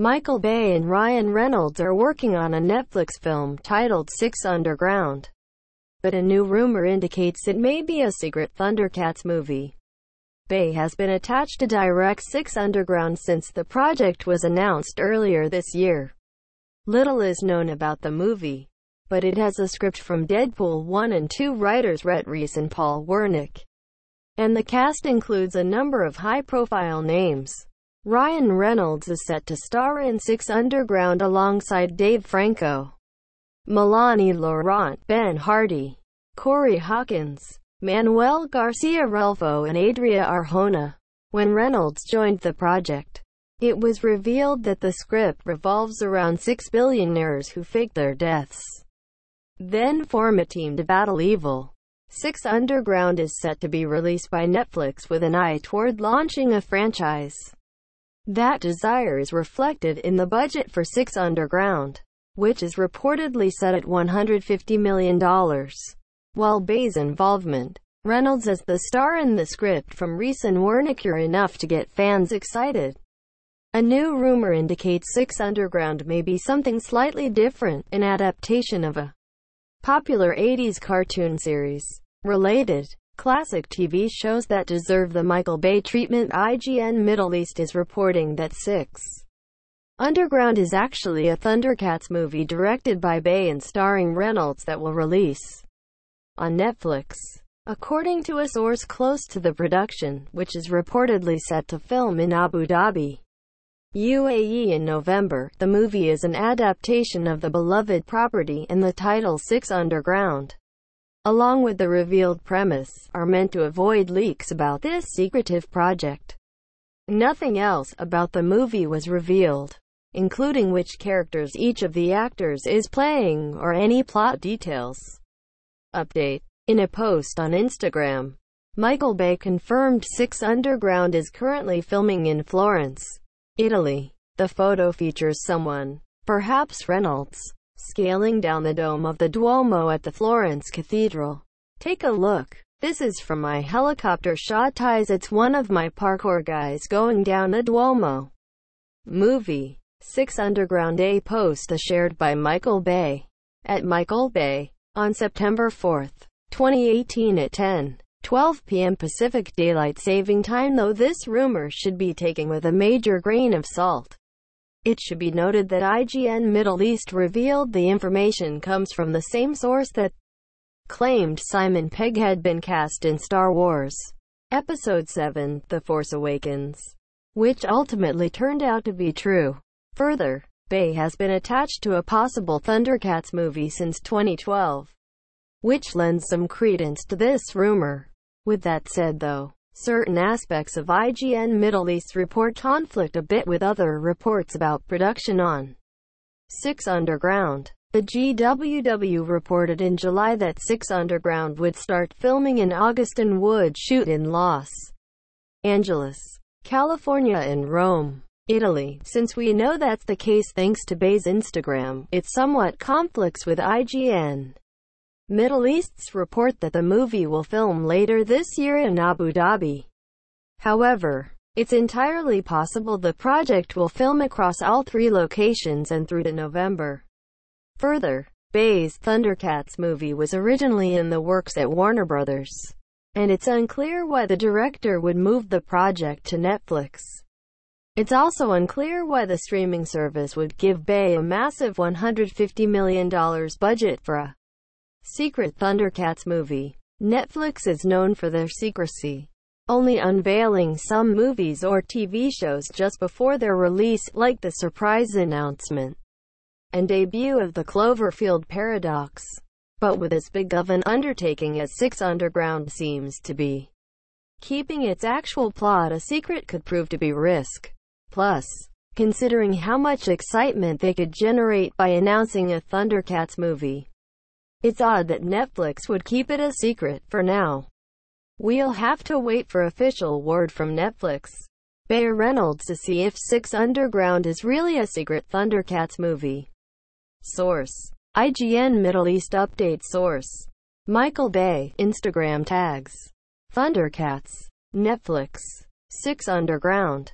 Michael Bay and Ryan Reynolds are working on a Netflix film titled Six Underground, but a new rumor indicates it may be a secret Thundercats movie. Bay has been attached to direct Six Underground since the project was announced earlier this year. Little is known about the movie, but it has a script from Deadpool 1 and 2 writers Rhett Reese and Paul Wernick, and the cast includes a number of high-profile names. Ryan Reynolds is set to star in Six Underground alongside Dave Franco, Milani Laurent, Ben Hardy, Corey Hawkins, Manuel Garcia Relfo and Adria Arjona. When Reynolds joined the project, it was revealed that the script revolves around six billionaires who fake their deaths, then form a team to battle evil. Six Underground is set to be released by Netflix with an eye toward launching a franchise. That desire is reflected in the budget for Six Underground, which is reportedly set at $150 million. While Bay's involvement, Reynolds as the star in the script from Reese and Wernick, are enough to get fans excited. A new rumor indicates Six Underground may be something slightly different, an adaptation of a popular 80s cartoon series. Related Classic TV shows that deserve the Michael Bay treatment IGN Middle East is reporting that 6. Underground is actually a Thundercats movie directed by Bay and starring Reynolds that will release on Netflix. According to a source close to the production, which is reportedly set to film in Abu Dhabi, UAE in November, the movie is an adaptation of the beloved property in the title 6 Underground along with the revealed premise, are meant to avoid leaks about this secretive project. Nothing else about the movie was revealed, including which characters each of the actors is playing or any plot details. Update. In a post on Instagram, Michael Bay confirmed Six Underground is currently filming in Florence, Italy. The photo features someone, perhaps Reynolds, scaling down the dome of the Duomo at the Florence Cathedral. Take a look. This is from my helicopter shot ties. It's one of my parkour guys going down the Duomo. Movie. 6 Underground A post shared by Michael Bay. At Michael Bay. On September 4, 2018 at 10. 12 p.m. Pacific Daylight Saving Time though this rumor should be taken with a major grain of salt. It should be noted that IGN Middle East revealed the information comes from the same source that claimed Simon Pegg had been cast in Star Wars Episode 7, The Force Awakens, which ultimately turned out to be true. Further, Bay has been attached to a possible Thundercats movie since 2012, which lends some credence to this rumor. With that said though, Certain aspects of IGN Middle East report conflict a bit with other reports about production on 6 Underground. The GWW reported in July that 6 Underground would start filming in August and would shoot in Los Angeles, California and Rome, Italy. Since we know that's the case thanks to Bay's Instagram, it somewhat conflicts with IGN. Middle Easts report that the movie will film later this year in Abu Dhabi. However, it's entirely possible the project will film across all three locations and through to November. Further, Bay's Thundercats movie was originally in the works at Warner Brothers, and it's unclear why the director would move the project to Netflix. It's also unclear why the streaming service would give Bay a massive $150 million budget for a Secret Thundercats movie. Netflix is known for their secrecy, only unveiling some movies or TV shows just before their release, like the surprise announcement and debut of the Cloverfield Paradox. But with as big of an undertaking as Six Underground seems to be, keeping its actual plot a secret could prove to be risk. Plus, considering how much excitement they could generate by announcing a Thundercats movie, it's odd that Netflix would keep it a secret for now. We'll have to wait for official word from Netflix. Bayer Reynolds to see if Six Underground is really a secret Thundercats movie. Source. IGN Middle East Update Source. Michael Bay, Instagram tags. Thundercats. Netflix. Six Underground.